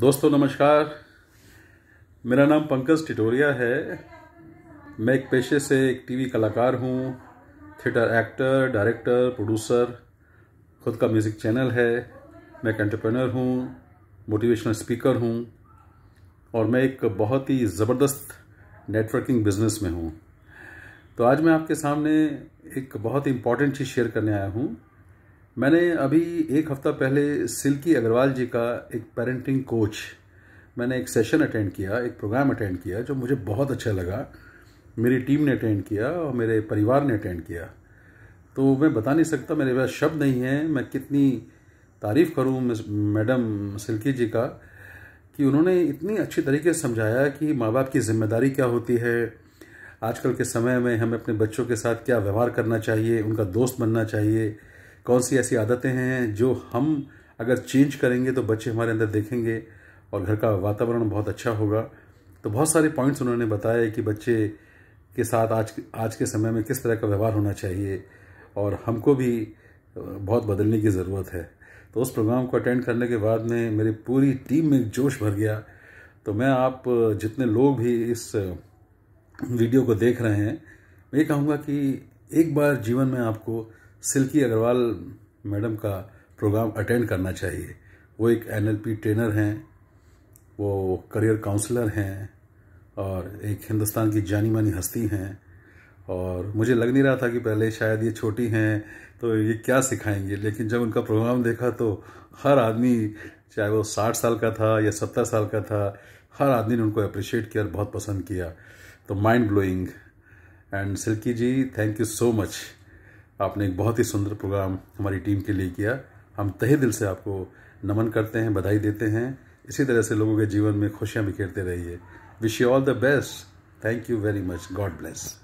दोस्तों नमस्कार मेरा नाम पंकज टिटोरिया है मैं एक पेशे से एक टीवी कलाकार हूँ थिएटर एक्टर डायरेक्टर प्रोड्यूसर खुद का म्यूज़िक चैनल है मैं एक एंटरप्रेनर हूँ मोटिवेशनल स्पीकर हूँ और मैं एक बहुत ही ज़बरदस्त नेटवर्किंग बिजनेस में हूँ तो आज मैं आपके सामने एक बहुत ही इम्पॉर्टेंट चीज़ शेयर करने आया हूँ मैंने अभी एक हफ़्ता पहले सिल्की अग्रवाल जी का एक पेरेंटिंग कोच मैंने एक सेशन अटेंड किया एक प्रोग्राम अटेंड किया जो मुझे बहुत अच्छा लगा मेरी टीम ने अटेंड किया और मेरे परिवार ने अटेंड किया तो मैं बता नहीं सकता मेरे पास शब्द नहीं है मैं कितनी तारीफ़ करूँ मैडम सिल्की जी का कि उन्होंने इतनी अच्छी तरीके से समझाया कि माँ बाप की जिम्मेदारी क्या होती है आजकल के समय में हमें अपने बच्चों के साथ क्या व्यवहार करना चाहिए उनका दोस्त बनना चाहिए कौन सी ऐसी आदतें हैं जो हम अगर चेंज करेंगे तो बच्चे हमारे अंदर देखेंगे और घर का वातावरण बहुत अच्छा होगा तो बहुत सारे पॉइंट्स उन्होंने बताए कि बच्चे के साथ आज आज के समय में किस तरह का व्यवहार होना चाहिए और हमको भी बहुत बदलने की ज़रूरत है तो उस प्रोग्राम को अटेंड करने के बाद में मेरी पूरी टीम में जोश भर गया तो मैं आप जितने लोग भी इस वीडियो को देख रहे हैं मैं ये कहूँगा कि एक बार जीवन में आपको सिल्की अग्रवाल मैडम का प्रोग्राम अटेंड करना चाहिए वो एक एनएलपी ट्रेनर हैं वो करियर काउंसलर हैं और एक हिंदुस्तान की जानी मानी हस्ती हैं और मुझे लग नहीं रहा था कि पहले शायद ये छोटी हैं तो ये क्या सिखाएंगे लेकिन जब उनका प्रोग्राम देखा तो हर आदमी चाहे वो साठ साल का था या सत्तर साल का था हर आदमी ने उनको अप्रिशिएट किया और बहुत पसंद किया तो mind blowing and Silky ji thank you so much आपने एक बहुत ही सुंदर प्रोग्राम हमारी टीम के लिए किया हम तहे दिल से आपको नमन करते हैं बधाई देते हैं इसी तरह से लोगों के जीवन में खुशियाँ बिखेरते रहिए wish you all the best thank you very much God bless